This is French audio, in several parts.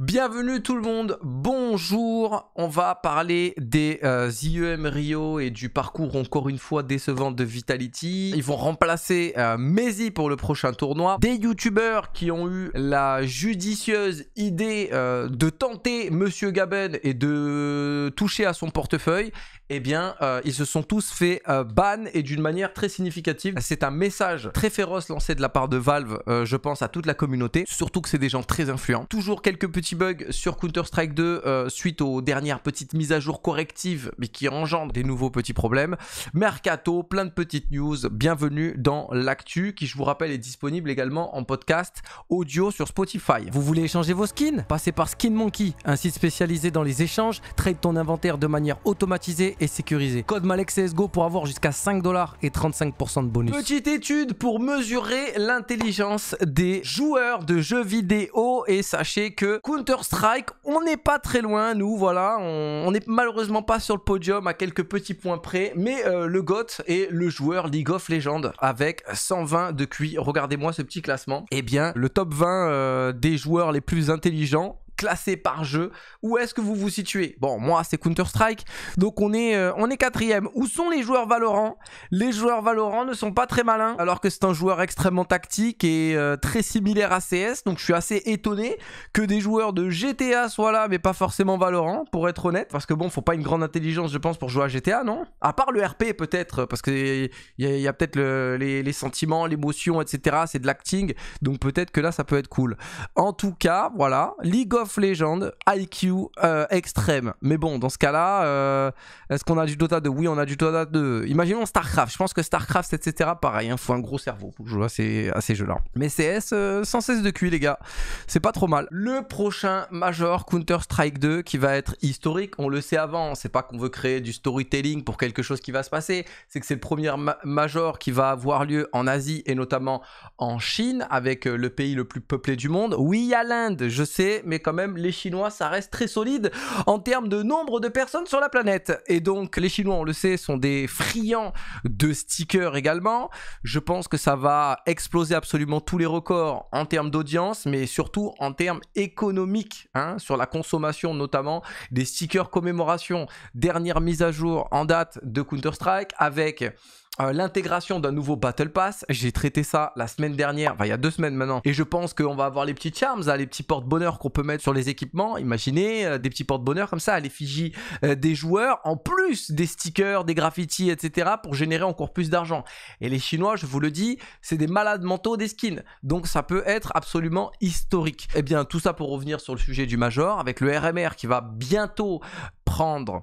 Bienvenue tout le monde, bonjour, on va parler des euh, IEM Rio et du parcours encore une fois décevant de Vitality. Ils vont remplacer euh, Maisy pour le prochain tournoi. Des youtubeurs qui ont eu la judicieuse idée euh, de tenter Monsieur Gaben et de toucher à son portefeuille, eh bien ils se sont tous fait ban et d'une manière très significative. C'est un message très féroce lancé de la part de Valve, je pense à toute la communauté, surtout que c'est des gens très influents. Toujours quelques petits bug sur Counter-Strike 2 euh, suite aux dernières petites mises à jour correctives, mais qui engendrent des nouveaux petits problèmes. Mercato, plein de petites news. Bienvenue dans l'actu, qui je vous rappelle est disponible également en podcast audio sur Spotify. Vous voulez échanger vos skins Passez par Skin Monkey, un site spécialisé dans les échanges. Trade ton inventaire de manière automatisée et sécurisée. Code Malex CSGO pour avoir jusqu'à 5 dollars et 35% de bonus. Petite étude pour mesurer l'intelligence des joueurs de jeux vidéo et sachez que Counter Counter-Strike, on n'est pas très loin, nous, voilà. On n'est malheureusement pas sur le podium à quelques petits points près, mais euh, le goth est le joueur League of Legends avec 120 de QI. Regardez-moi ce petit classement. Eh bien, le top 20 euh, des joueurs les plus intelligents classé par jeu. Où est-ce que vous vous situez Bon, moi, c'est Counter-Strike. Donc, on est, euh, on est quatrième. Où sont les joueurs Valorant Les joueurs Valorant ne sont pas très malins, alors que c'est un joueur extrêmement tactique et euh, très similaire à CS. Donc, je suis assez étonné que des joueurs de GTA soient là, mais pas forcément Valorant, pour être honnête. Parce que bon, faut pas une grande intelligence, je pense, pour jouer à GTA, non À part le RP, peut-être, parce qu'il y a, peut-être les sentiments, l'émotion, etc. C'est de l'acting. Donc, peut-être que là, ça peut être cool. En tout cas, voilà. League of légende, IQ euh, extrême. Mais bon, dans ce cas-là, euh, est-ce qu'on a du Dota 2 Oui, on a du Dota 2. Imaginons StarCraft. Je pense que StarCraft, etc., pareil, il hein, faut un gros cerveau pour jouer à ces, jeux-là. Mais CS, euh, sans cesse de cuit, les gars. C'est pas trop mal. Le prochain Major Counter-Strike 2 qui va être historique, on le sait avant. C'est pas qu'on veut créer du storytelling pour quelque chose qui va se passer. C'est que c'est le premier Major qui va avoir lieu en Asie et notamment en Chine, avec le pays le plus peuplé du monde. Oui, a l'Inde, je sais, mais quand même les Chinois, ça reste très solide en termes de nombre de personnes sur la planète. Et donc, les Chinois, on le sait, sont des friands de stickers également. Je pense que ça va exploser absolument tous les records en termes d'audience, mais surtout en termes économiques, hein, sur la consommation notamment des stickers commémoration. Dernière mise à jour en date de Counter-Strike avec euh, l'intégration d'un nouveau Battle Pass. J'ai traité ça la semaine dernière, enfin il y a deux semaines maintenant. Et je pense qu'on va avoir les petits charms, hein, les petits porte bonheur qu'on peut mettre sur les équipements. Imaginez euh, des petits porte bonheur comme ça à l'effigie euh, des joueurs, en plus des stickers, des graffitis, etc. pour générer encore plus d'argent. Et les Chinois, je vous le dis, c'est des malades mentaux des skins. Donc ça peut être absolument historique. Eh bien tout ça pour revenir sur le sujet du Major, avec le RMR qui va bientôt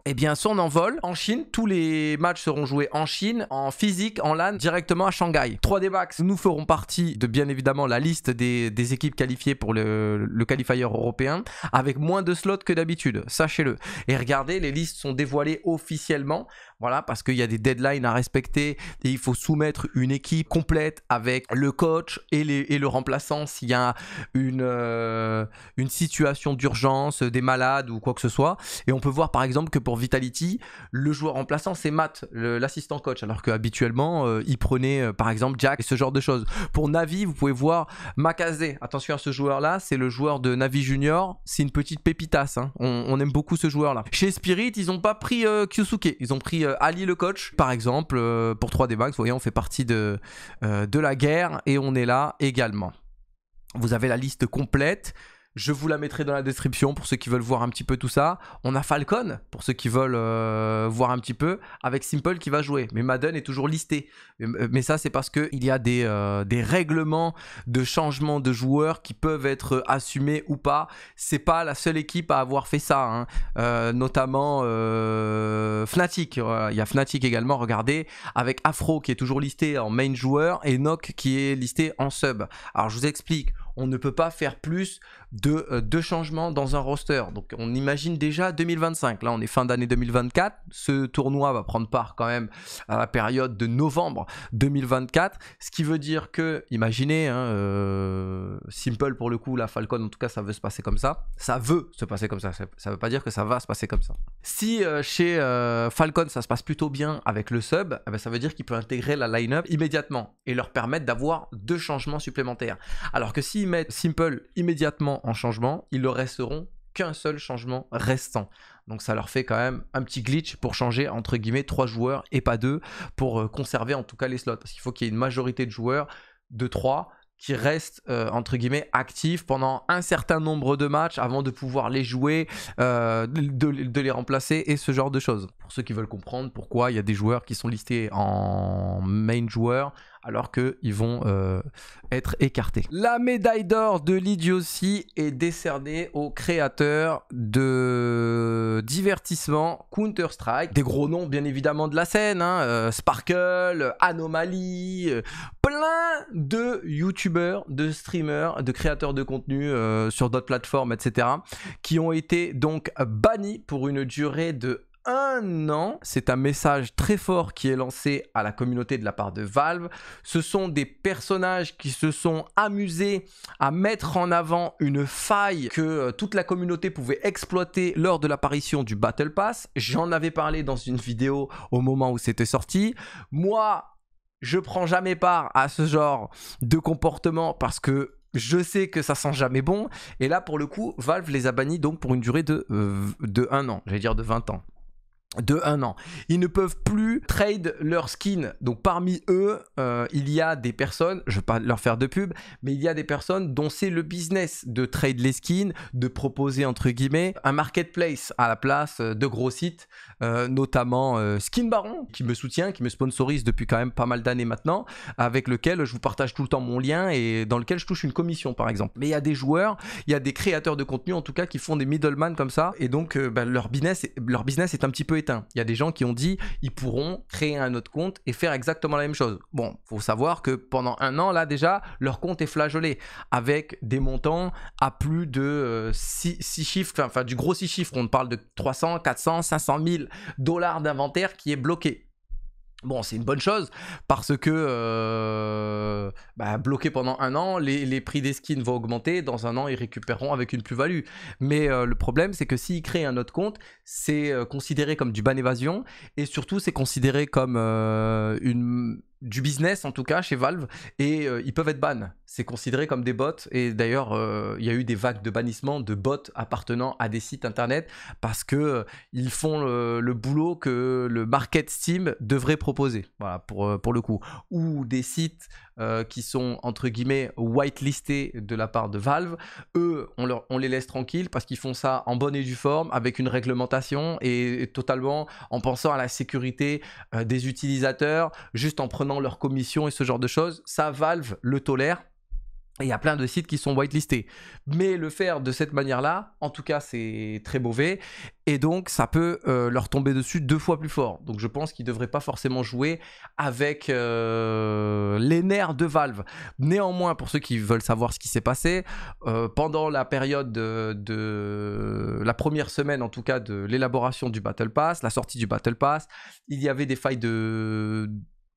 et eh bien, son envol en Chine. Tous les matchs seront joués en Chine, en physique, en LAN, directement à Shanghai. 3D Max, nous ferons partie de bien évidemment la liste des, équipes qualifiées pour le, le qualifier européen, avec moins de slots que d'habitude, sachez-le. Et regardez, les listes sont dévoilées officiellement. Voilà, parce qu'il y a des deadlines à respecter et il faut soumettre une équipe complète avec le coach et, le remplaçant s'il y a une, euh, une situation d'urgence, des malades ou quoi que ce soit. Et on peut voir par exemple que pour Vitality, le joueur remplaçant c'est Matt, l'assistant coach, alors qu'habituellement euh, il prenait euh, par exemple Jack et ce genre de choses. Pour Navi, vous pouvez voir Makazé. Attention à ce joueur-là, c'est le joueur de Navi Junior, c'est une petite pépitas hein. On, on, aime beaucoup ce joueur-là. Chez Spirit, ils n'ont pas pris Kyusuke, ils ont pris euh, Ali le coach, par exemple, euh, pour 3D Max, vous voyez, on fait partie de, euh, de la guerre et on est là également. Vous avez la liste complète. Je vous la mettrai dans la description pour ceux qui veulent voir un petit peu tout ça. On a Falcon pour ceux qui veulent euh, voir un petit peu avec Simple qui va jouer. Mais Madden est toujours listé. Mais, euh, ça, c'est parce qu'il y a euh, des, règlements de changement de joueurs qui peuvent être assumés ou pas. C'est pas la seule équipe à avoir fait ça. Hein. notamment Fnatic. Il y a Fnatic également, regardez, avec Afro qui est toujours listé en main joueur et Nock qui est listé en sub. Alors je vous explique on ne peut pas faire plus de euh, deux changements dans un roster. Donc on imagine déjà 2025. Là, on est fin d'année 2024. Ce tournoi va prendre part quand même à la période de novembre 2024. Ce qui veut dire que, imaginez, hein, euh, Simple pour le coup, la Falcon, en tout cas, ça veut se passer comme ça. Ça veut se passer comme ça. Ça ne veut pas dire que ça va se passer comme ça. Si euh, chez Falcon, ça se passe plutôt bien avec le sub, eh ben, ça veut dire qu'il peut intégrer la line-up immédiatement et leur permettre d'avoir deux changements supplémentaires. Alors que s'ils mettent Simple immédiatement en changement, ils ne resteront qu'un seul changement restant. Donc ça leur fait quand même un petit glitch pour changer entre guillemets trois joueurs et pas deux pour euh, conserver en tout cas les slots. Parce qu'il faut qu'il y ait une majorité de joueurs de 3 qui restent euh, entre guillemets actifs pendant un certain nombre de matchs avant de pouvoir les jouer, euh, de, de, les remplacer et ce genre de choses. Pour ceux qui veulent comprendre pourquoi il y a des joueurs qui sont listés en main joueur alors qu'ils vont euh, être écartés. La médaille d'or de l'idiotie est décernée aux créateurs de divertissement Counter-Strike. Des gros noms, bien évidemment, de la scène hein, euh, Sparkle, Anomaly, euh, plein de Youtubers, de streamers, de créateurs de contenu sur d'autres plateformes, etc., qui ont été donc bannis pour une durée de un an. C'est un message très fort qui est lancé à la communauté de la part de Valve. Ce sont des personnages qui se sont amusés à mettre en avant une faille que euh, toute la communauté pouvait exploiter lors de l'apparition du Battle Pass. J'en avais parlé dans une vidéo au moment où c'était sorti. Moi, je prends jamais part à ce genre de comportement parce que je sais que ça sent jamais bon. Et là, pour le coup, Valve les a bannis donc pour une durée de, euh, un de an, j'allais dire de 20 ans de un an. Ils ne peuvent plus trade leurs skins. Donc parmi eux, euh, il y a des personnes, je ne vais pas leur faire de pub, mais il y a des personnes dont c'est le business de trade les skins, de proposer entre guillemets un marketplace à la place de gros sites, euh, notamment euh, Skin Baron, qui me soutient, qui me sponsorise depuis quand même pas mal d'années maintenant, avec lequel je vous partage tout le temps mon lien et dans lequel je touche une commission par exemple. Mais il y a des joueurs, il y a des créateurs de contenu en tout cas qui font des middleman comme ça, et donc bah, leur, business, leur business est un petit peu il y a des gens qui ont dit ils pourront créer un autre compte et faire exactement la même chose. Bon, faut savoir que pendant un an là déjà, leur compte est flageolé avec des montants à plus de 6 euh, chiffres, enfin du gros 6 chiffres. On parle de 300, 400, 500 000 dollars d'inventaire qui est bloqué. Bon, c'est une bonne chose parce que euh, bah, bloqué pendant un an, les, prix des skins vont augmenter. Dans un an, ils récupéreront avec une plus-value. Mais euh, le problème, c'est que s'ils créent un autre compte, c'est euh, considéré comme du ban évasion et surtout, c'est considéré comme une, du business en tout cas chez Valve et ils peuvent être bannés c'est considéré comme des bots. Et d'ailleurs, euh, il y a eu des vagues de bannissement de bots appartenant à des sites internet parce que euh, ils font le, boulot que le market Steam devrait proposer. Voilà pour, euh, le coup. Ou des sites qui sont entre guillemets whitelistés de la part de Valve. Eux, on, les laisse tranquilles parce qu'ils font ça en bonne et due forme avec une réglementation et, et totalement en pensant à la sécurité des utilisateurs, juste en prenant leur commission et ce genre de choses. Ça, Valve le tolère et il y a plein de sites qui sont whitelistés. Mais le faire de cette manière-là, en tout cas, c'est très mauvais. Et donc, ça peut euh, leur tomber dessus deux fois plus fort. Donc, je pense qu'ils ne devraient pas forcément jouer avec euh, les nerfs de Valve. Néanmoins, pour ceux qui veulent savoir ce qui s'est passé, euh, pendant la période de, la première semaine, en tout cas, de l'élaboration du Battle Pass, la sortie du Battle Pass, il y avait des failles de.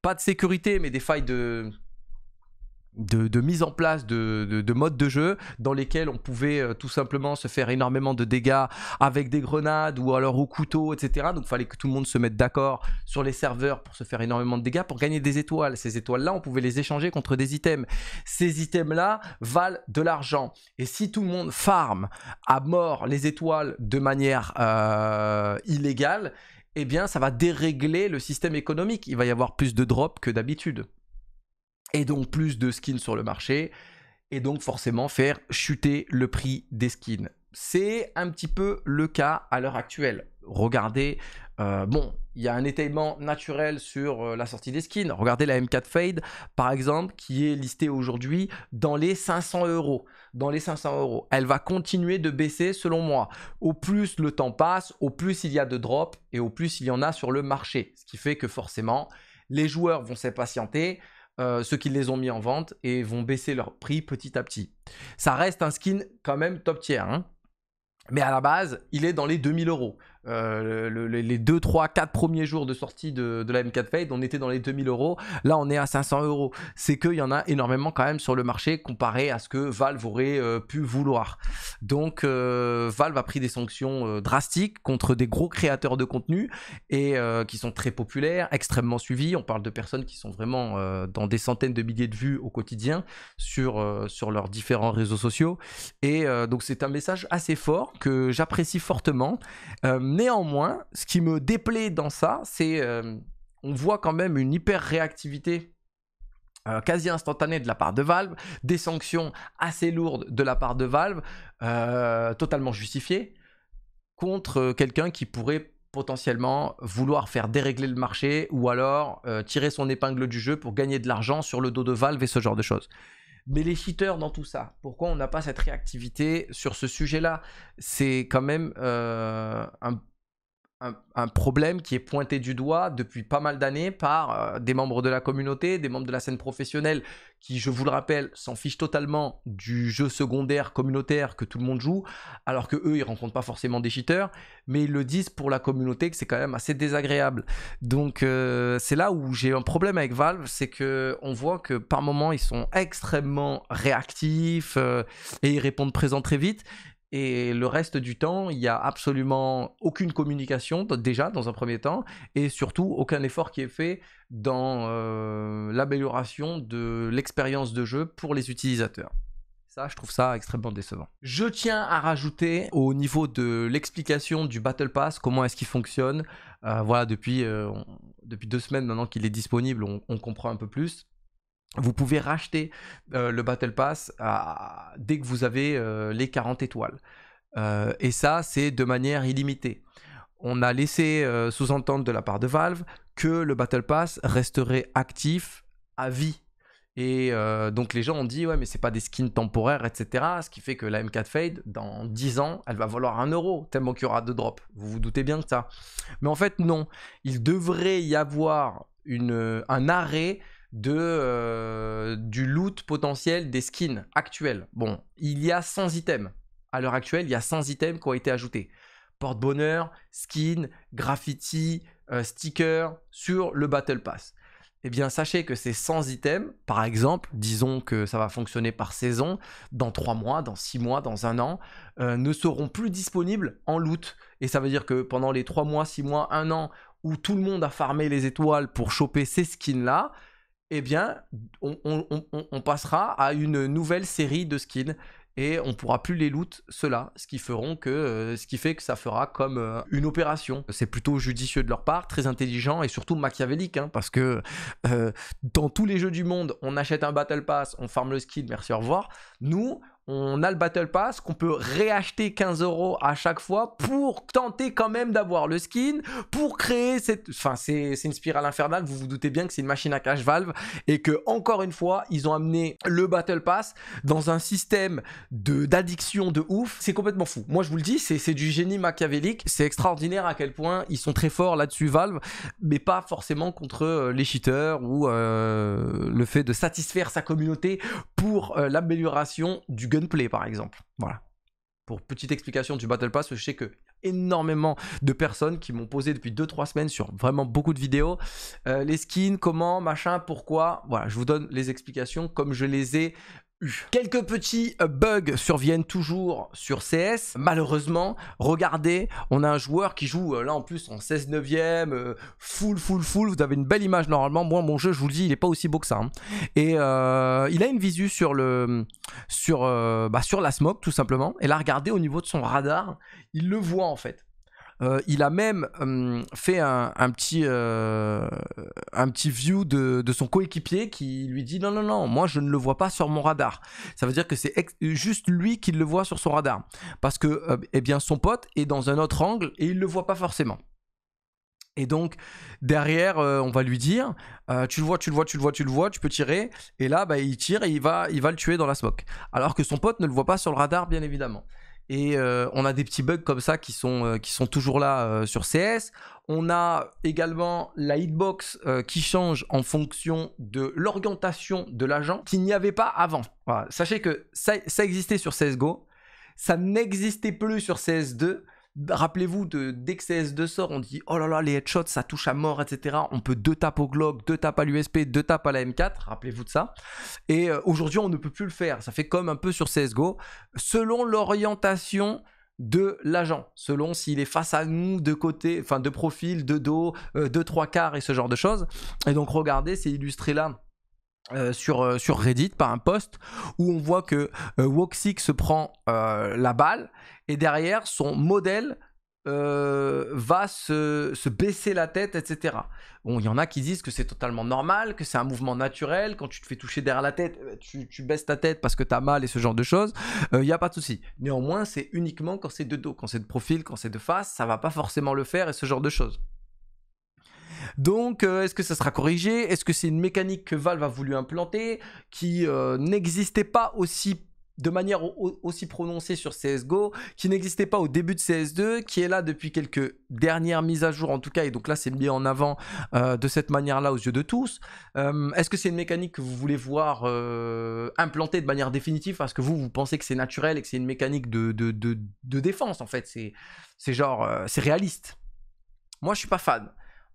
Pas de sécurité, mais des failles de de, mise en place de, modes de jeu dans lesquels on pouvait euh, tout simplement se faire énormément de dégâts avec des grenades ou alors au couteau, etc. Donc il fallait que tout le monde se mette d'accord sur les serveurs pour se faire énormément de dégâts, pour gagner des étoiles. Ces étoiles-là, on pouvait les échanger contre des items. Ces items-là valent de l'argent. Et si tout le monde farme à mort les étoiles de manière euh, illégale, eh bien ça va dérégler le système économique. Il va y avoir plus de drops que d'habitude et donc plus de skins sur le marché, et donc forcément faire chuter le prix des skins. C'est un petit peu le cas à l'heure actuelle. Regardez, euh, bon, il y a un étaillement naturel sur euh, la sortie des skins. Regardez la M4 Fade, par exemple, qui est listée aujourd'hui dans les 500 euros. Dans les 500 euros. Elle va continuer de baisser, selon moi. Au plus le temps passe, au plus il y a de drops et au plus il y en a sur le marché. Ce qui fait que forcément, les joueurs vont s'impatienter. Euh, ceux qui les ont mis en vente et vont baisser leur prix petit à petit. Ça reste un skin quand même top tier. Hein. mais à la base, il est dans les 2000 euros. Euh, les 2, 3, 4 premiers jours de sortie de, la M4 Fade, on était dans les 2000 euros. Là, on est à 500 euros. C'est qu'il y en a énormément quand même sur le marché comparé à ce que Valve aurait euh, pu vouloir. Donc, euh, Valve a pris des sanctions drastiques contre des gros créateurs de contenu et qui sont très populaires, extrêmement suivis. On parle de personnes qui sont vraiment dans des centaines de milliers de vues au quotidien sur, sur leurs différents réseaux sociaux. Et donc, c'est un message assez fort que j'apprécie fortement néanmoins, ce qui me déplaît dans ça, c'est euh, on voit quand même une hyper réactivité euh, quasi instantanée de la part de Valve, des sanctions assez lourdes de la part de Valve, euh, totalement justifiées, contre quelqu'un qui pourrait potentiellement vouloir faire dérégler le marché ou alors tirer son épingle du jeu pour gagner de l'argent sur le dos de Valve et ce genre de choses mais les cheaters dans tout ça, pourquoi on n'a pas cette réactivité sur ce sujet-là C'est quand même euh, un un, problème qui est pointé du doigt depuis pas mal d'années par euh, des membres de la communauté, des membres de la scène professionnelle qui, je vous le rappelle, s'en fichent totalement du jeu secondaire communautaire que tout le monde joue, alors que eux, ils rencontrent pas forcément des cheaters, mais ils le disent pour la communauté que c'est quand même assez désagréable. Donc euh, c'est là où j'ai un problème avec Valve, c'est que on voit que par moments ils sont extrêmement réactifs euh, et ils répondent présent très vite, et le reste du temps, il n'y a absolument aucune communication, déjà dans un premier temps, et surtout aucun effort qui est fait dans euh, l'amélioration de l'expérience de jeu pour les utilisateurs. Ça, je trouve ça extrêmement décevant. Je tiens à rajouter au niveau de l'explication du Battle Pass, comment est-ce qu'il fonctionne. Euh, voilà, depuis, euh, depuis deux semaines maintenant qu'il est disponible, on comprend un peu plus. Vous pouvez racheter euh, le Battle Pass dès que vous avez euh, les 40 étoiles. Euh, et ça, c'est de manière illimitée. On a laissé sous-entendre de la part de Valve que le Battle Pass resterait actif à vie. Et donc les gens ont dit, ouais, mais c'est pas des skins temporaires, etc. Ce qui fait que la M4 Fade, dans 10 ans, elle va valoir 1 euro, tellement qu'il y aura de drops. Vous vous doutez bien de ça. Mais en fait, non. Il devrait y avoir une, un arrêt de, euh, du loot potentiel des skins actuels. Bon, il y a 100 items. À l'heure actuelle, il y a 100 items qui ont été ajoutés. Porte-bonheur, skin, graffiti, euh, stickers sticker sur le Battle Pass. Eh bien, sachez que ces 100 items, par exemple, disons que ça va fonctionner par saison, dans 3 mois, dans 6 mois, dans un an, euh, ne seront plus disponibles en loot. Et ça veut dire que pendant les 3 mois, 6 mois, 1 an où tout le monde a farmé les étoiles pour choper ces skins-là, eh bien, on, passera à une nouvelle série de skins et on pourra plus les loot ceux-là, ce qui feront que, euh, ce qui fait que ça fera comme euh, une opération. C'est plutôt judicieux de leur part, très intelligent et surtout machiavélique, hein, parce que euh, dans tous les jeux du monde, on achète un battle pass, on farme le skin, merci au revoir. Nous, on a le Battle Pass qu'on peut réacheter 15 euros à chaque fois pour tenter quand même d'avoir le skin, pour créer cette... Enfin, c'est une spirale infernale, vous vous doutez bien que c'est une machine à cash Valve et que, encore une fois, ils ont amené le Battle Pass dans un système d'addiction de, ouf. C'est complètement fou. Moi, je vous le dis, c'est du génie machiavélique. C'est extraordinaire à quel point ils sont très forts là-dessus, Valve, mais pas forcément contre euh, les cheaters ou euh, le fait de satisfaire sa communauté pour euh, l'amélioration du gunplay, par exemple. Voilà. Pour petite explication du Battle Pass, je sais que énormément de personnes qui m'ont posé depuis 2-3 semaines sur vraiment beaucoup de vidéos. Euh, les skins, comment, machin, pourquoi. Voilà, je vous donne les explications comme je les ai Quelques petits euh, bugs surviennent toujours sur CS. Malheureusement, regardez, on a un joueur qui joue euh, là en plus en 16 neuvième, euh, full, full, full. Vous avez une belle image normalement. Moi, mon jeu, je vous le dis, il n'est pas aussi beau que ça. Hein. Et il a une visu sur le, sur, bah, sur la smoke tout simplement. Et là, regardez au niveau de son radar, il le voit en fait. Euh, il a même euh, fait euh, un, petit, view de, son coéquipier qui lui dit non, non, non, moi je ne le vois pas sur mon radar. Ça veut dire que c'est juste lui qui le voit sur son radar. Parce que eh bien, son pote est dans un autre angle et il ne le voit pas forcément. Et donc, derrière, on va lui dire Tu le vois, tu le vois, tu le vois, tu le vois, tu peux tirer. Et là, bah, il tire et il va, il va le tuer dans la smoke. Alors que son pote ne le voit pas sur le radar, bien évidemment. Et euh, on a des petits bugs comme ça qui sont, euh, qui sont toujours là euh, sur CS. On a également la hitbox qui change en fonction de l'orientation de l'agent qu'il n'y avait pas avant. Sachez que ça, ça existait sur CSGO, ça n'existait plus sur CS2. Bah, rappelez-vous de, dès que cs 2 sort, on dit oh là là, les headshots ça touche à mort, etc. On peut deux tapes au Glock, deux tapes à l'USP, deux tapes à la M4. Rappelez-vous de ça. Et euh, aujourd'hui, on ne peut plus le faire. Ça fait comme un peu sur CSGO. Selon l'orientation de l'agent, selon s'il est face à nous, de côté, enfin de profil, de dos, euh, de trois quarts et ce genre de choses. Et donc regardez, c'est illustré là euh, euh, sur, Reddit par un post où on voit que euh, se prend euh, la balle et derrière son modèle va se, baisser la tête, etc. il y en a qui disent que c'est totalement normal, que c'est un mouvement naturel, quand tu te fais toucher derrière la tête, tu, baisses ta tête parce que as mal et ce genre de choses, il n'y a pas de souci. Néanmoins, c'est uniquement quand c'est de dos, quand c'est de profil, quand c'est de face, ça va pas forcément le faire et ce genre de choses. Donc, euh, est-ce que ça sera corrigé Est-ce que c'est une mécanique que Valve a voulu implanter, qui euh, n'existait pas aussi de manière aussi prononcée sur CSGO, qui n'existait pas au début de CS2, qui est là depuis quelques dernières mises à jour en tout cas, et donc là c'est mis en avant euh, de cette manière-là aux yeux de tous. Est-ce que c'est une mécanique que vous voulez voir implanter implantée de manière définitive parce que vous, vous pensez que c'est naturel et que c'est une mécanique de, de, défense en fait C'est genre, c'est réaliste. Moi je suis pas fan.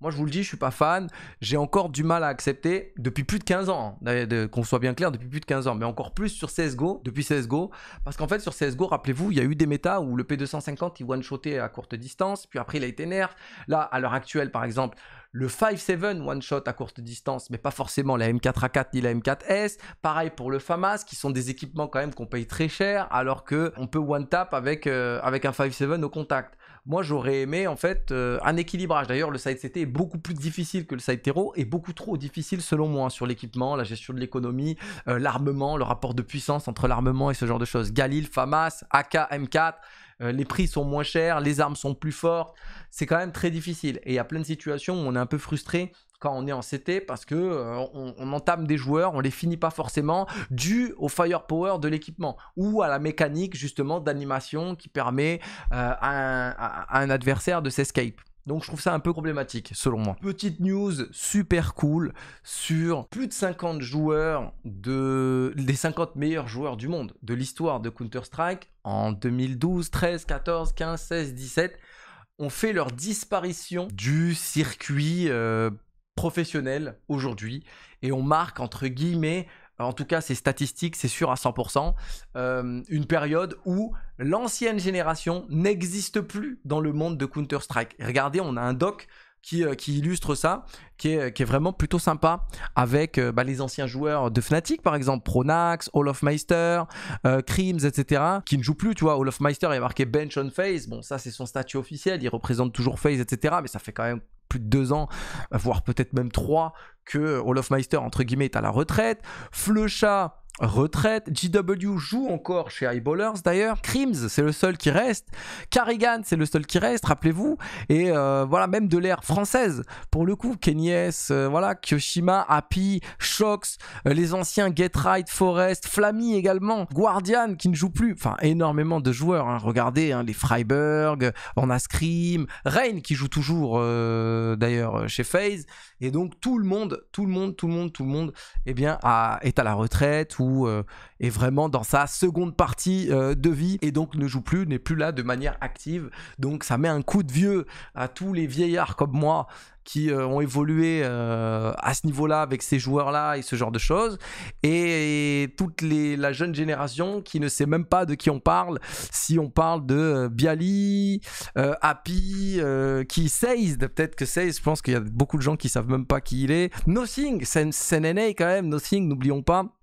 Moi, je vous le dis, je suis pas fan. J'ai encore du mal à accepter depuis plus de 15 ans. Hein, qu'on soit bien clair, depuis plus de 15 ans. Mais encore plus sur CSGO, depuis CSGO. Parce qu'en fait, sur CSGO, rappelez-vous, il y a eu des méta où le P250, il one-shotait à courte distance. Puis après, il a été nerf. Là, à l'heure actuelle, par exemple, le 5.7 one-shot à courte distance, mais pas forcément la M4A4 ni la M4S. Pareil pour le FAMAS, qui sont des équipements quand même qu'on paye très cher, alors qu'on peut one-tap avec, euh, avec un 5.7 au contact. Moi, j'aurais aimé en fait euh, un équilibrage. D'ailleurs, le side CT est beaucoup plus difficile que le side Tero et beaucoup trop difficile selon moi hein, sur l'équipement, la gestion de l'économie, euh, l'armement, le rapport de puissance entre l'armement et ce genre de choses. Galil, Famas, AK, M4. Euh, les prix sont moins chers, les armes sont plus fortes. C'est quand même très difficile. Et il y a plein de situations où on est un peu frustré quand on est en CT parce que euh, on, entame des joueurs, on les finit pas forcément dû au firepower de l'équipement ou à la mécanique justement d'animation qui permet euh, à, un, adversaire de s'escape. Donc je trouve ça un peu problématique selon moi. Petite news super cool sur plus de 50 joueurs de les 50 meilleurs joueurs du monde de l'histoire de Counter-Strike en 2012, 13, 14, 15, 16, 17 ont fait leur disparition du circuit euh, professionnel aujourd'hui et on marque entre guillemets en tout cas c'est statistique, c'est sûr à 100%, euh, une période où l'ancienne génération n'existe plus dans le monde de Counter-Strike. Regardez, on a un doc qui, euh, illustre ça, qui est, vraiment plutôt sympa, avec euh, bah, les anciens joueurs de Fnatic, par exemple, Pronax, of Meister, Crims, etc., qui ne jouent plus, tu vois, y est marqué Bench on Face, bon, ça c'est son statut officiel, il représente toujours Phase, etc., mais ça fait quand même plus de deux ans, voire peut-être même trois, que Olofmeister, entre guillemets, est à la retraite. Flecha retraite. GW joue encore chez Eyeballers d'ailleurs. Crims, c'est le seul qui reste. Carrigan, c'est le seul qui reste, rappelez-vous. Et euh, voilà, même de l'ère française, pour le coup. Kenyes, euh, voilà, Kyoshima, Happy, Shox, euh, les anciens Get Right, Forest, Flammy également, Guardian qui ne joue plus. Enfin, énormément de joueurs. Hein. Regardez, hein, les Freiburg, on a Scream, Rain qui joue toujours d'ailleurs chez FaZe. Et donc tout le monde, tout le monde, tout le monde, tout le monde, eh bien, est à la retraite euh, est vraiment dans sa seconde partie euh, de vie et donc ne joue plus, n'est plus là de manière active. Donc ça met un coup de vieux à tous les vieillards comme moi qui euh, ont évolué à ce niveau-là avec ces joueurs-là et ce genre de choses. Et, toutes toute les, la jeune génération qui ne sait même pas de qui on parle. Si on parle de Bialy, Happy, qui Seized, peut-être que Seized, je pense qu'il y a beaucoup de gens qui savent même pas qui il est. Nothing, NNA quand même, Nothing, n'oublions pas.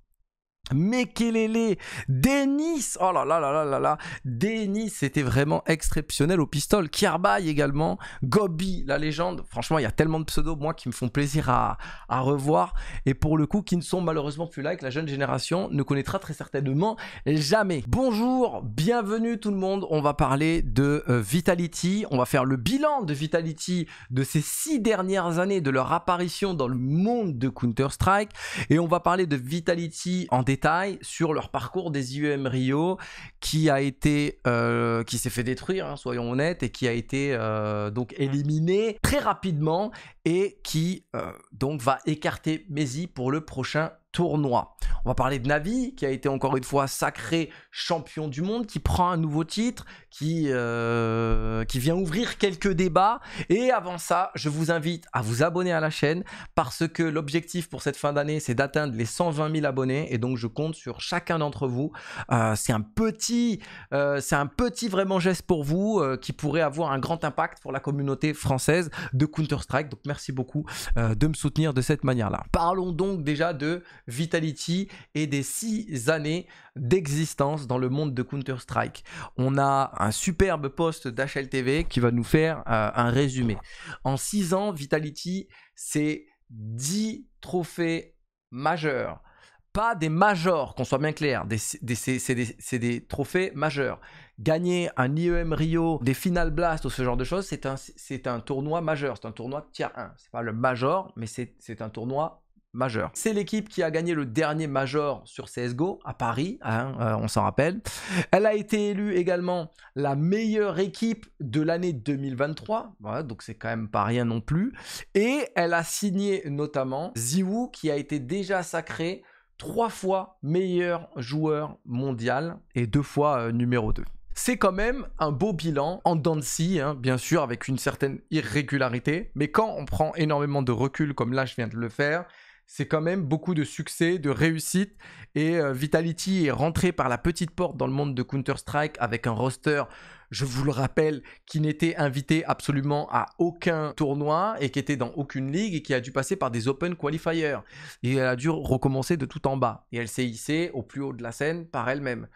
Mekelele, Denis, oh là là là là là là, Denis, c'était vraiment exceptionnel au pistol. Kierbaï également, Gobi, la légende. Franchement, il y a tellement de pseudos, moi, qui me font plaisir à, revoir et pour le coup, qui ne sont malheureusement plus là et que la jeune génération ne connaîtra très certainement jamais. Bonjour, bienvenue tout le monde. On va parler de euh, Vitality. On va faire le bilan de Vitality de ces six dernières années de leur apparition dans le monde de Counter-Strike et on va parler de Vitality en détail sur leur parcours des IEM Rio qui a été euh, qui s'est fait détruire, hein, soyons honnêtes, et qui a été euh, donc éliminé très rapidement et qui euh, donc va écarter Messi pour le prochain tournoi. On va parler de Navi qui a été encore une fois sacré champion du monde, qui prend un nouveau titre, qui, euh, qui vient ouvrir quelques débats. Et avant ça, je vous invite à vous abonner à la chaîne parce que l'objectif pour cette fin d'année, c'est d'atteindre les 120 000 abonnés. Et donc, je compte sur chacun d'entre vous. Euh, c'est un petit, euh, c'est un petit vraiment geste pour vous qui pourrait avoir un grand impact pour la communauté française de Counter-Strike. Donc, merci beaucoup de me soutenir de cette manière-là. Parlons donc déjà de Vitality et des six années d'existence dans le monde de Counter-Strike. On a un superbe poste d'HLTV qui va nous faire euh, un résumé. En six ans, Vitality, c'est 10 trophées majeurs. Pas des majors, qu'on soit bien clair, des, des, c'est des, trophées majeurs. Gagner un IEM Rio, des Final Blast ou ce genre de choses, c'est un, tournoi majeur, c'est un tournoi tier 1. n'est pas le major, mais c'est un tournoi c'est l'équipe qui a gagné le dernier major sur CSGO à Paris, hein, euh, on s'en rappelle. Elle a été élue également la meilleure équipe de l'année 2023, voilà, donc c'est quand même pas rien non plus. Et elle a signé notamment Ziwoo qui a été déjà sacré trois fois meilleur joueur mondial et deux fois euh, numéro 2. C'est quand même un beau bilan en Dancy, hein, bien sûr, avec une certaine irrégularité, mais quand on prend énormément de recul comme là je viens de le faire, c'est quand même beaucoup de succès, de réussite. Et euh, Vitality est rentré par la petite porte dans le monde de Counter-Strike avec un roster, je vous le rappelle, qui n'était invité absolument à aucun tournoi et qui était dans aucune ligue et qui a dû passer par des Open Qualifiers. Et elle a dû recommencer de tout en bas. Et elle s'est hissée au plus haut de la scène par elle-même.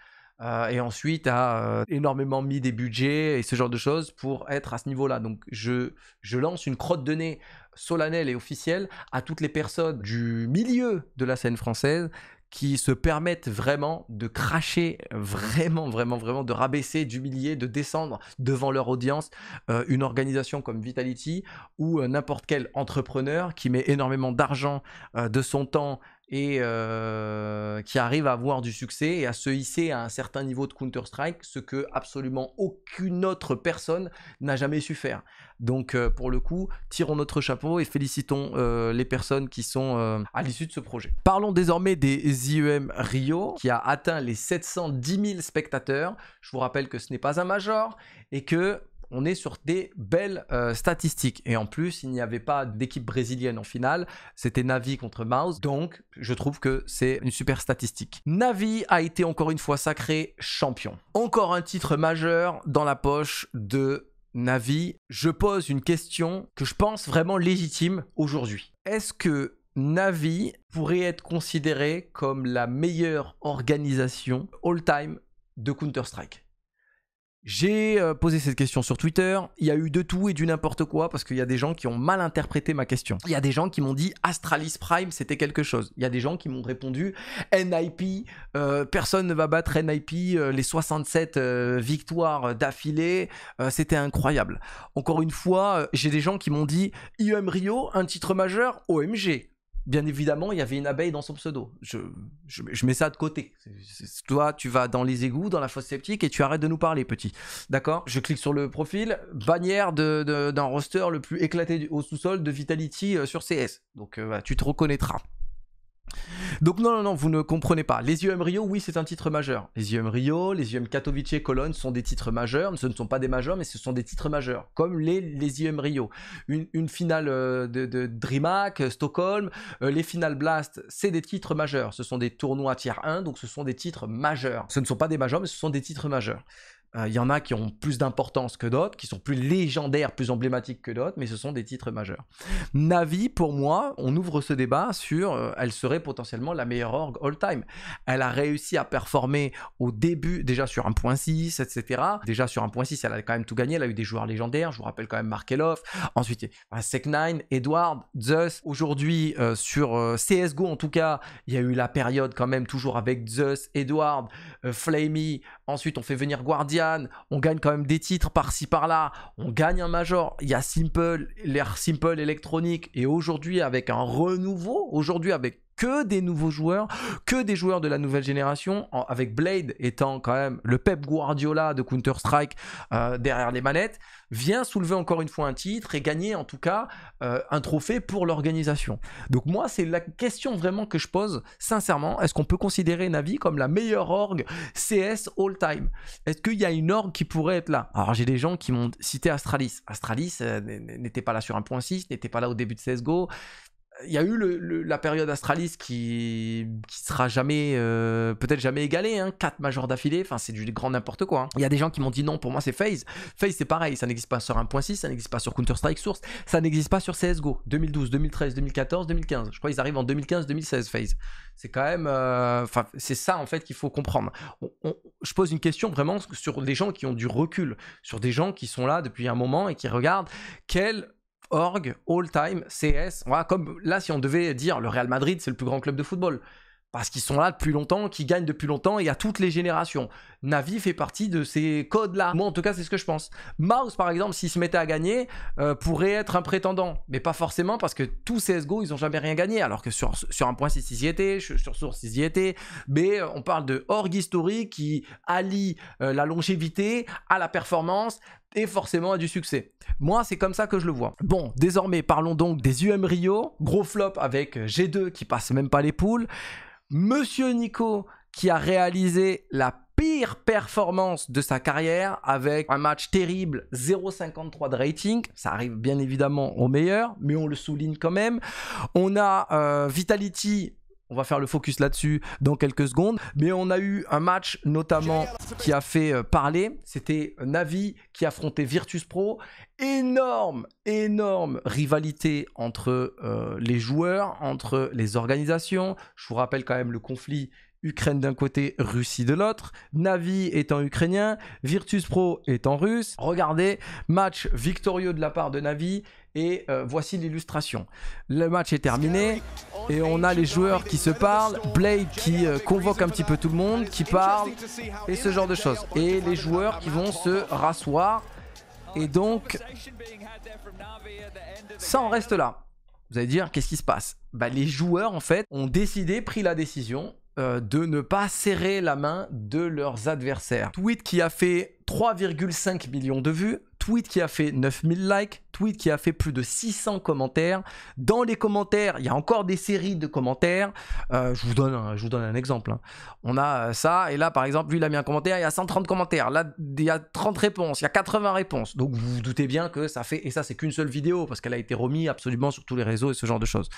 Euh, et ensuite a euh, énormément mis des budgets et ce genre de choses pour être à ce niveau-là. Donc je, je lance une crotte de nez solennelle et officielle à toutes les personnes du milieu de la scène française qui se permettent vraiment de cracher, vraiment, vraiment, vraiment, de rabaisser, d'humilier, de descendre devant leur audience euh, une organisation comme Vitality ou euh, n'importe quel entrepreneur qui met énormément d'argent, euh, de son temps, et euh, qui arrive à avoir du succès et à se hisser à un certain niveau de Counter-Strike, ce que absolument aucune autre personne n'a jamais su faire. Donc euh, pour le coup, tirons notre chapeau et félicitons euh, les personnes qui sont à l'issue de ce projet. Parlons désormais des IEM Rio, qui a atteint les 710 000 spectateurs. Je vous rappelle que ce n'est pas un major et que on est sur des belles euh, statistiques. Et en plus, il n'y avait pas d'équipe brésilienne en finale. C'était Navi contre Mouse. Donc, je trouve que c'est une super statistique. Navi a été encore une fois sacré champion. Encore un titre majeur dans la poche de Navi. Je pose une question que je pense vraiment légitime aujourd'hui. Est-ce que Navi pourrait être considéré comme la meilleure organisation all-time de Counter-Strike j'ai euh, posé cette question sur Twitter. Il y a eu de tout et du n'importe quoi parce qu'il y a des gens qui ont mal interprété ma question. Il y a des gens qui m'ont dit Astralis Prime, c'était quelque chose. Il y a des gens qui m'ont répondu NIP, euh, personne ne va battre NIP, euh, les 67 victoires d'affilée, c'était incroyable. Encore une fois, j'ai des gens qui m'ont dit IEM Rio, un titre majeur, OMG bien évidemment, il y avait une abeille dans son pseudo. Je, mets ça de côté. toi, tu vas dans les égouts, dans la fosse sceptique et tu arrêtes de nous parler, petit. D'accord Je clique sur le profil, bannière d'un de, roster le plus éclaté au sous-sol de Vitality euh, sur CS. Donc, euh, bah, tu te reconnaîtras. Donc non, non, non, vous ne comprenez pas. Les IEM Rio, oui, c'est un titre majeur. Les IEM Rio, les IEM Katowice, Cologne sont des titres majeurs. Ce ne sont pas des majeurs, mais ce sont des titres majeurs, comme les, les IEM Rio. Une, finale euh, de, de, DreamHack, euh, Stockholm, euh, les finales Blast, c'est des titres majeurs. Ce sont des tournois tiers 1, donc ce sont des titres majeurs. Ce ne sont pas des majeurs, mais ce sont des titres majeurs. Il euh, y en a qui ont plus d'importance que d'autres, qui sont plus légendaires, plus emblématiques que d'autres, mais ce sont des titres majeurs. Navi, pour moi, on ouvre ce débat sur euh, elle serait potentiellement la meilleure org all-time. Elle a réussi à performer au début, déjà sur 1.6, etc. Déjà sur 1.6, elle a quand même tout gagné. Elle a eu des joueurs légendaires, je vous rappelle quand même Markelov. Ensuite, ben, euh, Sec9, Edward, Zeus. Aujourd'hui, sur CSGO en tout cas, il y a eu la période quand même toujours avec Zeus, Edward, Flamey. Ensuite, on fait venir Guardia on gagne quand même des titres par-ci par-là, on gagne un major, il y a Simple, l'air Simple électronique, et aujourd'hui avec un renouveau, aujourd'hui avec que des nouveaux joueurs, que des joueurs de la nouvelle génération, avec Blade étant quand même le Pep Guardiola de Counter-Strike euh, derrière les manettes, vient soulever encore une fois un titre et gagner en tout cas euh, un trophée pour l'organisation. Donc moi, c'est la question vraiment que je pose sincèrement. Est-ce qu'on peut considérer Navi comme la meilleure orgue CS all time Est-ce qu'il y a une orgue qui pourrait être là Alors j'ai des gens qui m'ont cité Astralis. Astralis euh, n'était pas là sur 1.6, n'était pas là au début de CSGO il y a eu la période Astralis qui sera jamais euh, peut-être jamais égalée hein, 4 majors d'affilée enfin c'est du grand n'importe quoi hein. il y a des gens qui m'ont dit non pour moi c'est phase phase c'est pareil ça n'existe pas sur 1.6 ça n'existe pas sur Counter Strike Source ça n'existe pas sur CS:GO 2012 2013 2014 2015 je crois qu'ils arrivent en 2015 2016 phase c'est quand même euh, enfin c'est ça en fait qu'il faut comprendre je pose une question vraiment sur des gens qui ont du recul sur des gens qui sont là depuis un moment et qui regardent quel org, all-time, CS. Voilà, comme là, si on devait dire le Real Madrid, c'est le plus grand club de football. Parce qu'ils sont là depuis longtemps, qu'ils gagnent depuis longtemps et a toutes les générations. Navi fait partie de ces codes-là. Moi, en tout cas, c'est ce que je pense. Mouse, par exemple, s'il se mettait à gagner, euh, pourrait être un prétendant. Mais pas forcément parce que tous CSGO, ils n'ont jamais rien gagné. Alors que sur, sur un point, ils y étaient. Sur Source, ils y étaient. Mais euh, on parle de org historique qui allie euh, la longévité à la performance forcément à du succès. Moi, c'est comme ça que je le vois. Bon, désormais, parlons donc des UM Rio. Gros flop avec euh, G2 qui passe même pas les poules. Monsieur Nico qui a réalisé la pire performance de sa carrière avec un match terrible, 0,53 de rating. Ça arrive bien évidemment au meilleur, mais on le souligne quand même. On a euh, Vitality on va faire le focus là-dessus dans quelques secondes. Mais on a eu un match notamment qui a fait euh, parler. C'était euh, Navi qui affrontait Virtus Pro. Énorme, énorme rivalité entre euh, les joueurs, entre les organisations. Je vous rappelle quand même le conflit Ukraine d'un côté, Russie de l'autre. Navi étant ukrainien, Virtus Pro étant russe. Regardez, match victorieux de la part de Navi et euh, voici l'illustration. Le match est terminé et on a les joueurs qui se parlent, Blade qui euh, convoque un petit peu tout le monde, qui parle et ce genre de choses. Et les joueurs qui vont se rasseoir. Et donc, ça en reste là. Vous allez dire, qu'est-ce qui se passe bah, Les joueurs, en fait, ont décidé, pris la décision euh, de ne pas serrer la main de leurs adversaires. Tweet qui a fait 3,5 millions de vues, tweet qui a fait 9000 likes, tweet qui a fait plus de 600 commentaires. Dans les commentaires, il y a encore des séries de commentaires. Euh, je, vous donne un, je vous donne un exemple. Hein. On a euh, ça, et là par exemple, lui il a mis un commentaire, il y a 130 commentaires, là il y a 30 réponses, il y a 80 réponses. Donc vous vous doutez bien que ça fait, et ça c'est qu'une seule vidéo, parce qu'elle a été remise absolument sur tous les réseaux et ce genre de choses.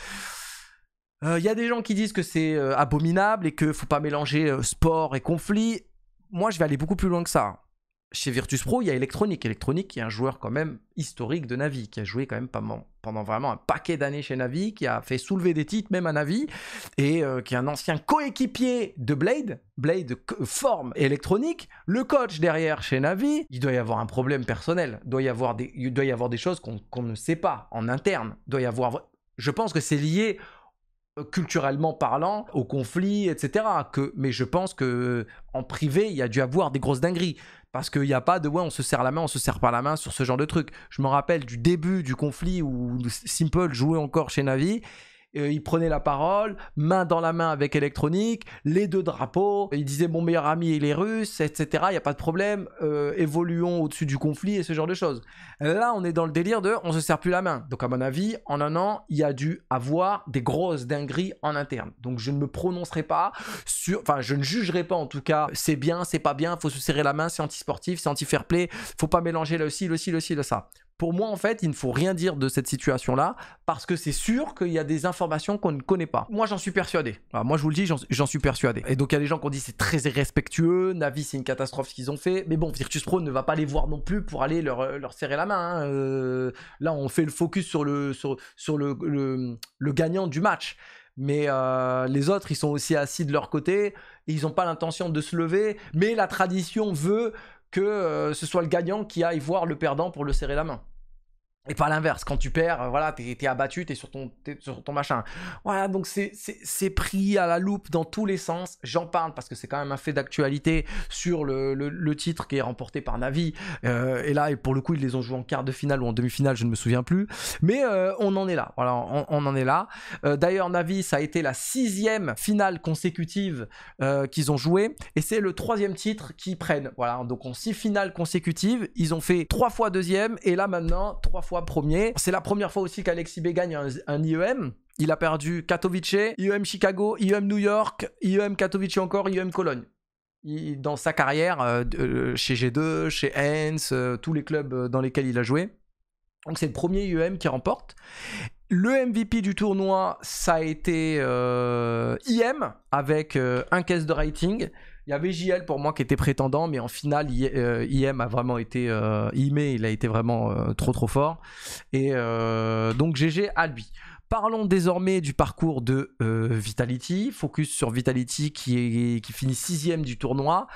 Euh, il y a des gens qui disent que c'est abominable et qu'il ne faut pas mélanger sport et conflit. Moi, je vais aller beaucoup plus loin que ça chez Virtus Pro, il y a Electronic. Electronic, qui est un joueur quand même historique de Navi, qui a joué quand même pendant, pendant vraiment un paquet d'années chez Navi, qui a fait soulever des titres même à Navi, et euh, qui est un ancien coéquipier de Blade. Blade forme Electronic. Le coach derrière chez Navi, il doit y avoir un problème personnel. doit y avoir des, doit y avoir des choses qu'on ne sait pas en interne. doit y avoir. Je pense que c'est lié culturellement parlant, au conflit, etc. Que, mais je pense que en privé, il y a dû avoir des grosses dingueries. Parce qu'il n'y a pas de ouais, on se serre la main, on se serre pas la main sur ce genre de truc. Je me rappelle du début du conflit où Simple jouait encore chez Navi euh, il prenait la parole, main dans la main avec électronique, les deux drapeaux, il disait mon meilleur ami il est russe, etc. Il n'y a pas de problème, euh, évoluons au-dessus du conflit et ce genre de choses. Là, on est dans le délire de on se serre plus la main. Donc à mon avis, en un an, il y a dû avoir des grosses dingueries en interne. Donc je ne me prononcerai pas sur, enfin je ne jugerai pas en tout cas, c'est bien, c'est pas bien, faut se serrer la main, c'est anti-sportif, c'est anti-fair play, faut pas mélanger le ci, le ci, le ci, le ça pour moi, en fait, il ne faut rien dire de cette situation-là parce que c'est sûr qu'il y a des informations qu'on ne connaît pas. Moi, j'en suis persuadé. moi, je vous le dis, j'en suis persuadé. Et donc, il y a des gens qui ont dit c'est très irrespectueux, Navi, c'est une catastrophe ce qu'ils ont fait. Mais bon, Virtus Pro ne va pas les voir non plus pour aller leur, euh, serrer la main. Hein. Euh, là, on fait le focus sur le, sur, le, le, gagnant du match mais euh, les autres, ils sont aussi assis de leur côté, ils n'ont pas l'intention de se lever, mais la tradition veut que euh, ce soit le gagnant qui aille voir le perdant pour le serrer la main. Et pas l'inverse, quand tu perds, euh, voilà, t'es es abattu, t'es sur, ton, sur ton machin. Voilà, donc c'est pris à la loupe dans tous les sens. J'en parle parce que c'est quand même un fait d'actualité sur le, le, titre qui est remporté par Navi. Euh, et là, et pour le coup, ils les ont joués en quart de finale ou en demi-finale, je ne me souviens plus. Mais euh, on en est là, voilà, on, en est là. D'ailleurs, Navi, ça a été la sixième finale consécutive qu'ils ont joué, Et c'est le troisième titre qu'ils prennent. Voilà, donc en six finales consécutives, ils ont fait trois fois deuxième. Et là maintenant, trois fois premier, C'est la première fois aussi qu'Alexis B gagne un, IEM. Il a perdu Katowice, IEM Chicago, IEM New York, IEM Katowice encore, IEM Cologne dans sa carrière, euh, euh, chez G2, chez Hens, euh, tous les clubs dans lesquels il a joué. Donc c'est le premier IEM qui remporte. Le MVP du tournoi, ça a été euh, IM e avec un caisse de rating. Il y avait JL pour moi qui était prétendant, mais en finale, IM euh, a vraiment été. Euh, e, il a été vraiment euh, trop trop fort. Et euh, donc GG à lui. Parlons désormais du parcours de Vitality. Focus sur Vitality qui, qui finit sixième du tournoi.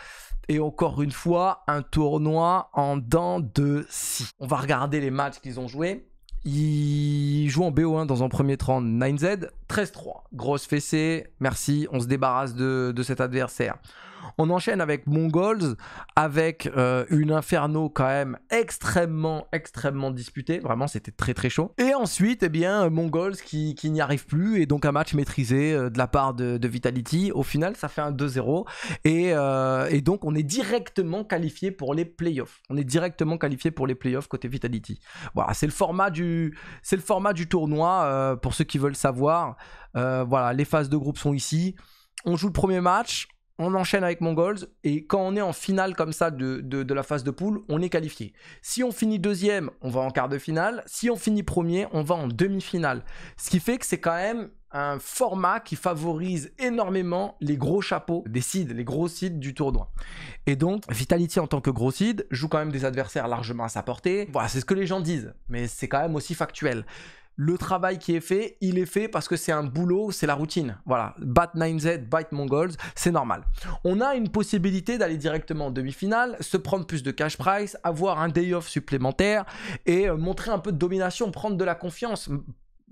Et encore une fois, un tournoi en dents de scie. On va regarder les matchs qu'ils ont joués. Ils jouent en BO1 dans un premier temps 9Z, 13-3. Grosse fessée, merci, on se débarrasse de, de cet adversaire. On enchaîne avec Mongols, avec euh, une Inferno quand même extrêmement, extrêmement disputée. Vraiment, c'était très très chaud. Et ensuite, eh bien, Mongols qui, n'y arrive plus et donc un match maîtrisé euh, de la part de, Vitality. Au final, ça fait un 2-0 euh, et, donc on est directement qualifié pour les playoffs. On est directement qualifié pour les playoffs côté Vitality. Voilà, c'est le format du, c'est le format du tournoi pour ceux qui veulent savoir. voilà, les phases de groupe sont ici on joue le premier match, on enchaîne avec Mongols et quand on est en finale comme ça de, la phase de poule, on est qualifié. Si on finit deuxième, on va en quart de finale. Si on finit premier, on va en demi-finale. Ce qui fait que c'est quand même un format qui favorise énormément les gros chapeaux des seeds, les gros seeds du tournoi. Et donc, Vitality en tant que gros seed joue quand même des adversaires largement à sa portée. Voilà, c'est ce que les gens disent, mais c'est quand même aussi factuel le travail qui est fait, il est fait parce que c'est un boulot, c'est la routine. Voilà, bat 9Z, bite Mongols, c'est normal. On a une possibilité d'aller directement en demi-finale, se prendre plus de cash price, avoir un day off supplémentaire et euh, montrer un peu de domination, prendre de la confiance,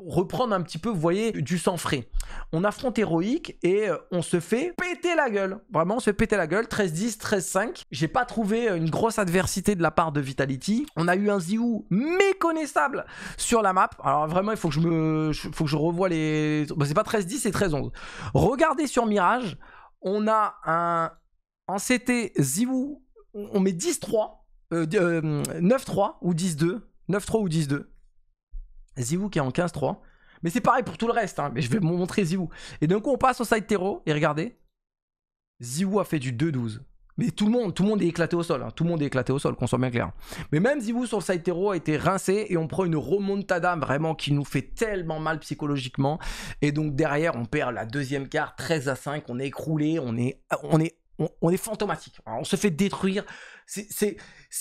reprendre un petit peu, vous voyez, du sang frais. On affronte héroïque et euh, on se fait péter la gueule. Vraiment, on se fait péter la gueule. 13-10, 13-5. J'ai pas trouvé euh, une grosse adversité de la part de Vitality. On a eu un Ziou méconnaissable sur la map. Alors vraiment, il faut que je me, faut que je revoie les. c'est pas 13-10, c'est 13-11. Regardez sur Mirage, on a un en CT Ziou. On met 10-3, 9-3 euh, ou 10-2. 9-3 ou 10-2. Ziwu qui est en 15-3. Mais c'est pareil pour tout le reste, hein. mais je vais vous montrer Ziwu. Et d'un coup, on passe au side terro et regardez, Ziwu a fait du 2-12. Mais tout le monde, tout le monde est éclaté au sol. Hein. Tout le monde est éclaté au sol, qu'on soit bien clair. Mais même Ziwu sur le side a été rincé et on prend une remontada vraiment qui nous fait tellement mal psychologiquement. Et donc derrière, on perd la deuxième carte 13 à 5. On est écroulé, on est, on est on, est fantomatique. on se fait détruire. C'est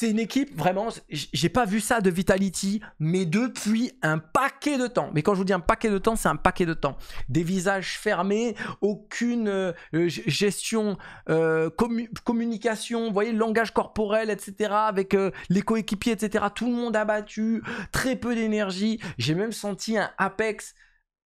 une équipe, vraiment, j'ai pas vu ça de Vitality, mais depuis un paquet de temps. Mais quand je vous dis un paquet de temps, c'est un paquet de temps. Des visages fermés, aucune euh, euh, gestion, euh, communication, vous voyez, langage corporel, etc. Avec les coéquipiers, etc. Tout le monde abattu, très peu d'énergie. J'ai même senti un Apex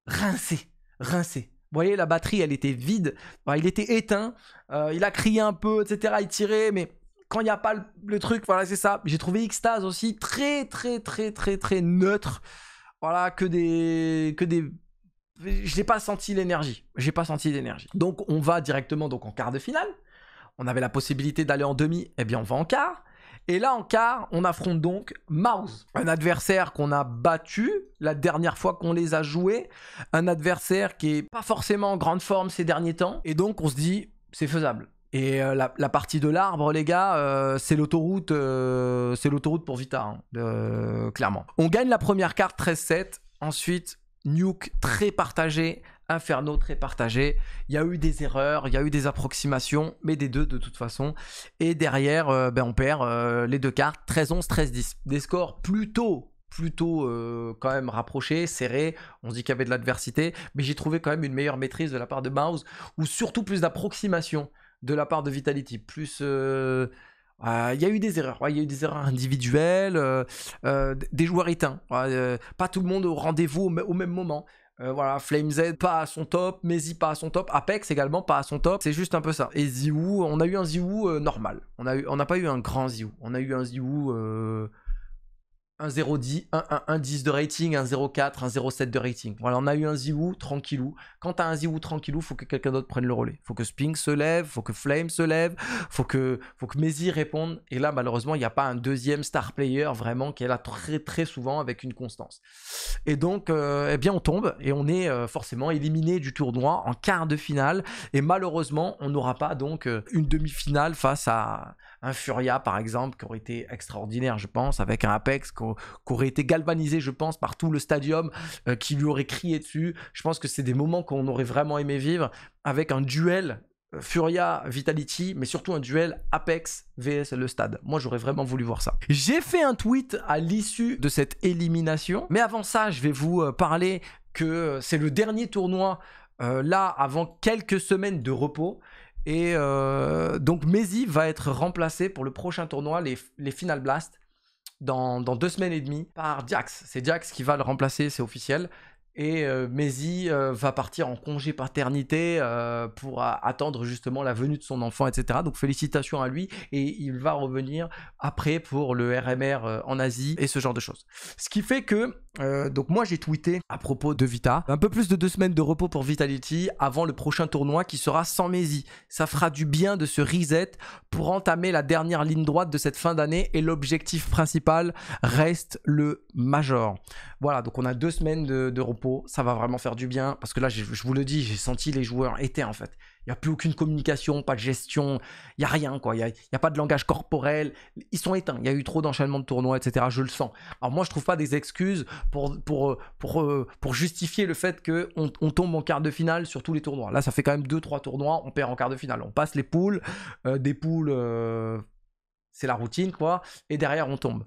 rincé, rincé. Vous voyez, la batterie, elle était vide. il était éteint. Euh, il a crié un peu, etc. Il tirait, mais quand il n'y a pas le, truc, voilà, c'est ça. J'ai trouvé Xtase aussi très, très, très, très, très neutre. Voilà, que des, que des je n'ai pas senti l'énergie. J'ai pas senti l'énergie. Donc on va directement donc en quart de finale. On avait la possibilité d'aller en demi, eh bien on va en quart. Et là, en quart, on affronte donc Mouse, un adversaire qu'on a battu la dernière fois qu'on les a joués, un adversaire qui est pas forcément en grande forme ces derniers temps. Et donc, on se dit, c'est faisable. Et euh, la, partie de l'arbre, les gars, euh, c'est l'autoroute, euh, c'est l'autoroute pour Vita, hein, clairement. On gagne la première carte 13-7. Ensuite, Nuke très partagé. Inferno très partagé. Il y a eu des erreurs, il y a eu des approximations, mais des deux de toute façon. Et derrière, euh, ben, on perd euh, les deux cartes 13-11, 13-10. Des scores plutôt plutôt euh, quand même rapprochés, serrés, on se dit qu'il y avait de l'adversité, mais j'ai trouvé quand même une meilleure maîtrise de la part de Mouse, ou surtout plus d'approximation de la part de Vitality, plus il y a eu des erreurs, il y a eu des erreurs individuelles, des joueurs éteints, pas tout le monde au rendez-vous au, même moment. Euh, voilà, Flame Z pas à son top, Maisy, pas à son top, Apex également pas à son top, c'est juste un peu ça. Et ZIou on a eu un ZIou euh, normal. On n'a pas eu un grand ZIou on a eu un ZIou euh, un 0,10, un, un, un 10 de rating, un 0,4, un 0,7 de rating. Voilà, on a eu un Ziwu tranquillou. Quand as un Ziwu tranquillou, faut que quelqu'un d'autre prenne le relais. Faut que Spink se lève, faut que Flame se lève, faut que, faut que Maisie réponde. Et là, malheureusement, il n'y a pas un deuxième star player vraiment qui est là très très souvent avec une constance. Et donc, euh, eh bien, on tombe et on est euh, forcément éliminé du tournoi en quart de finale. Et malheureusement, on n'aura pas donc euh, une demi-finale face à un Furia par exemple qui aurait été extraordinaire je pense avec un Apex qui aurait été galvanisé je pense par tout le stadium euh, qui lui aurait crié dessus je pense que c'est des moments qu'on aurait vraiment aimé vivre avec un duel euh, Furia, Vitality, mais surtout un duel Apex vs le stade. Moi, j'aurais vraiment voulu voir ça. J'ai fait un tweet à l'issue de cette élimination, mais avant ça, je vais vous euh, parler que c'est le dernier tournoi là avant quelques semaines de repos. Et euh, donc Maisy va être remplacé pour le prochain tournoi, les, Final Blast, dans, dans, deux semaines et demie, par Diax. C'est Diax qui va le remplacer, c'est officiel. Et euh, Maisy euh, va partir en congé paternité euh, pour attendre justement la venue de son enfant, etc. Donc félicitations à lui et il va revenir après pour le RMR en Asie et ce genre de choses. Ce qui fait que donc moi j'ai tweeté à propos de Vita un peu plus de deux semaines de repos pour Vitality avant le prochain tournoi qui sera sans Maisy. Ça fera du bien de se reset pour entamer la dernière ligne droite de cette fin d'année et l'objectif principal reste le Major. Voilà, donc on a deux semaines de, repos, ça va vraiment faire du bien, parce que là, je, vous le dis, j'ai senti les joueurs éteints, en fait. Il n'y a plus aucune communication, pas de gestion, il n'y a rien, quoi. Il n'y a, pas de langage corporel, ils sont éteints, il y a eu trop d'enchaînements de tournois, etc. Je le sens. Alors moi, je trouve pas des excuses pour, pour, pour, euh, pour justifier le fait qu'on tombe en quart de finale sur tous les tournois. Là, ça fait quand même deux, trois tournois, on perd en quart de finale. On passe les poules, euh, des poules, euh, c'est la routine, quoi, et derrière, on tombe.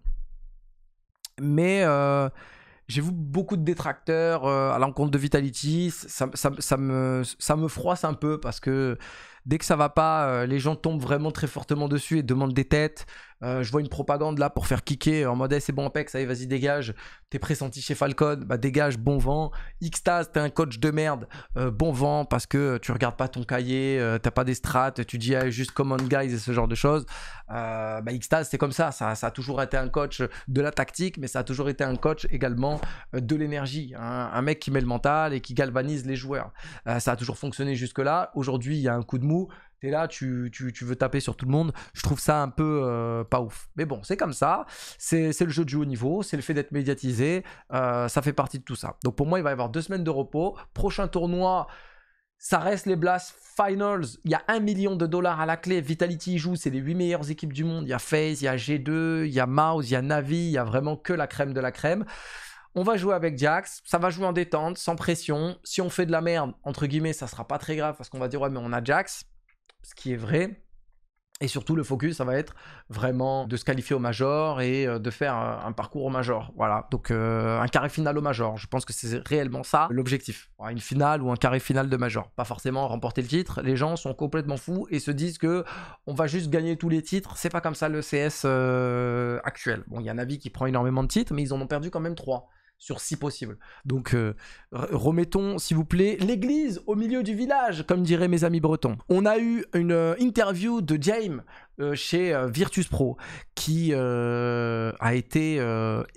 Mais j'ai vu beaucoup de détracteurs euh, à l'encontre de Vitality. Ça, me, ça me froisse un peu parce que dès que ça va pas, euh, les gens tombent vraiment très fortement dessus et demandent des têtes. Euh, je vois une propagande là pour faire kicker en mode eh, c'est bon Apex, allez vas-y dégage, t'es pressenti chez Falcon, bah dégage, bon vent. Xtaz, t'es un coach de merde, euh, bon vent parce que tu regardes pas ton cahier, euh, t'as pas des strats, tu dis juste command guys et ce genre de choses. bah Xtaz, c'est comme ça. ça, a toujours été un coach de la tactique, mais ça a toujours été un coach également de l'énergie, hein. un mec qui met le mental et qui galvanise les joueurs. ça a toujours fonctionné jusque-là. Aujourd'hui, il y a un coup de mou T'es là, tu, veux taper sur tout le monde. Je trouve ça un peu euh, pas ouf. Mais bon, c'est comme ça. C'est le jeu du haut niveau. C'est le fait d'être médiatisé. Euh, ça fait partie de tout ça. Donc pour moi, il va y avoir deux semaines de repos. Prochain tournoi. Ça reste les Blast Finals. Il y a un million de dollars à la clé. Vitality joue. C'est les huit meilleures équipes du monde. Il y a FaZe, il y a G2, il y a Mouse, il y a Navi. Il y a vraiment que la crème de la crème. On va jouer avec Jax, ça va jouer en détente, sans pression. Si on fait de la merde, entre guillemets, ça sera pas très grave parce qu'on va dire ouais mais on a Jax ce qui est vrai. Et surtout, le focus, ça va être vraiment de se qualifier au major et euh, de faire euh, un parcours au major. Voilà, donc euh, un carré final au major. Je pense que c'est réellement ça l'objectif. Une finale ou un carré final de major. Pas forcément remporter le titre. Les gens sont complètement fous et se disent que on va juste gagner tous les titres. C'est pas comme ça le CS actuel. Bon, il y a Navi qui prend énormément de titres, mais ils en ont perdu quand même trois sur si possible. Donc euh, remettons, s'il vous plaît, l'église au milieu du village, comme diraient mes amis bretons. On a eu une euh, interview de James euh, chez Virtus Pro qui a été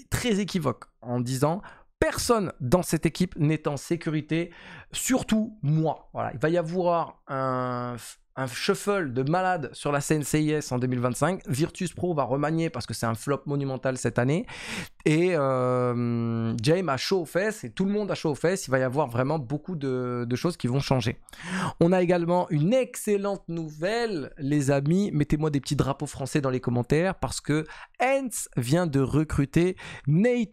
très équivoque en disant personne dans cette équipe n'est en sécurité, surtout moi. Voilà, il va y avoir un, un shuffle de malade sur la CNCIS en 2025. Virtus Pro va remanier parce que c'est un flop monumental cette année. Et euh, James a chaud aux fesses et tout le monde a chaud aux fesses. Il va y avoir vraiment beaucoup de, choses qui vont changer. On a également une excellente nouvelle, les amis. Mettez-moi des petits drapeaux français dans les commentaires parce que Hens vient de recruter Nate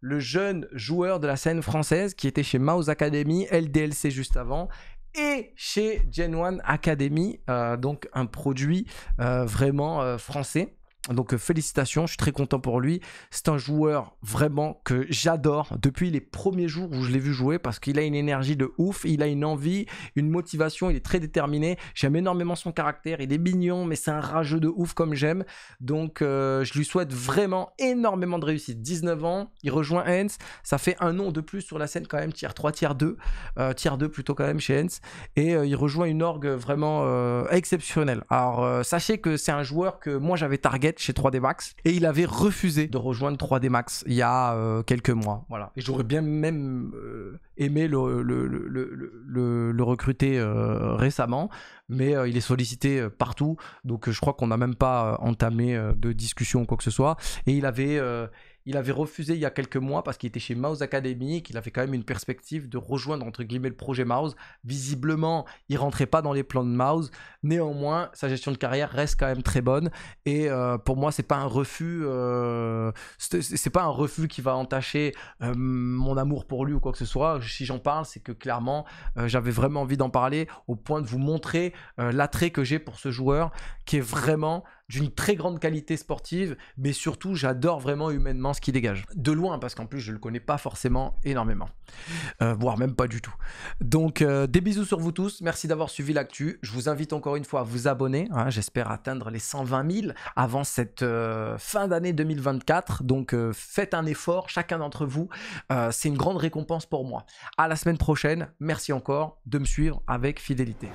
le jeune joueur de la scène française qui était chez Mouse Academy, LDLC juste avant et chez Gen One Academy, euh, donc un produit euh, vraiment euh, français. Donc euh, félicitations, je suis très content pour lui. C'est un joueur vraiment que j'adore depuis les premiers jours où je l'ai vu jouer parce qu'il a une énergie de ouf, il a une envie, une motivation, il est très déterminé. J'aime énormément son caractère, il est mignon mais c'est un rageux de ouf comme j'aime. Donc euh, je lui souhaite vraiment énormément de réussite. 19 ans, il rejoint Hens, ça fait un an de plus sur la scène quand même, Tier 3, tiers 2, tier euh, tiers 2 plutôt quand même chez Hens. Et il rejoint une orgue vraiment exceptionnelle. Alors sachez que c'est un joueur que moi j'avais target chez 3D Max et il avait refusé de rejoindre 3D Max il y a euh, quelques mois. Voilà. Et j'aurais bien même euh, aimé le, le, recruter euh, récemment, mais il est sollicité partout. Donc je crois qu'on n'a même pas entamé de discussion ou quoi que ce soit. Et il avait il avait refusé il y a quelques mois parce qu'il était chez Mouse Academy qu'il avait quand même une perspective de rejoindre entre guillemets le projet Mouse. Visiblement, il rentrait pas dans les plans de Mouse. Néanmoins, sa gestion de carrière reste quand même très bonne et euh, pour moi, c'est pas un refus. Euh, c'est pas un refus qui va entacher euh, mon amour pour lui ou quoi que ce soit. Si j'en parle, c'est que clairement, j'avais vraiment envie d'en parler au point de vous montrer l'attrait que j'ai pour ce joueur qui est vraiment d'une très grande qualité sportive, mais surtout j'adore vraiment humainement ce qu'il dégage. De loin, parce qu'en plus je ne le connais pas forcément énormément, euh, voire même pas du tout. Donc euh, des bisous sur vous tous, merci d'avoir suivi l'actu. Je vous invite encore une fois à vous abonner, hein. j'espère atteindre les 120 000 avant cette euh, fin d'année 2024. Donc faites un effort, chacun d'entre vous, c'est une grande récompense pour moi. À la semaine prochaine, merci encore de me suivre avec fidélité.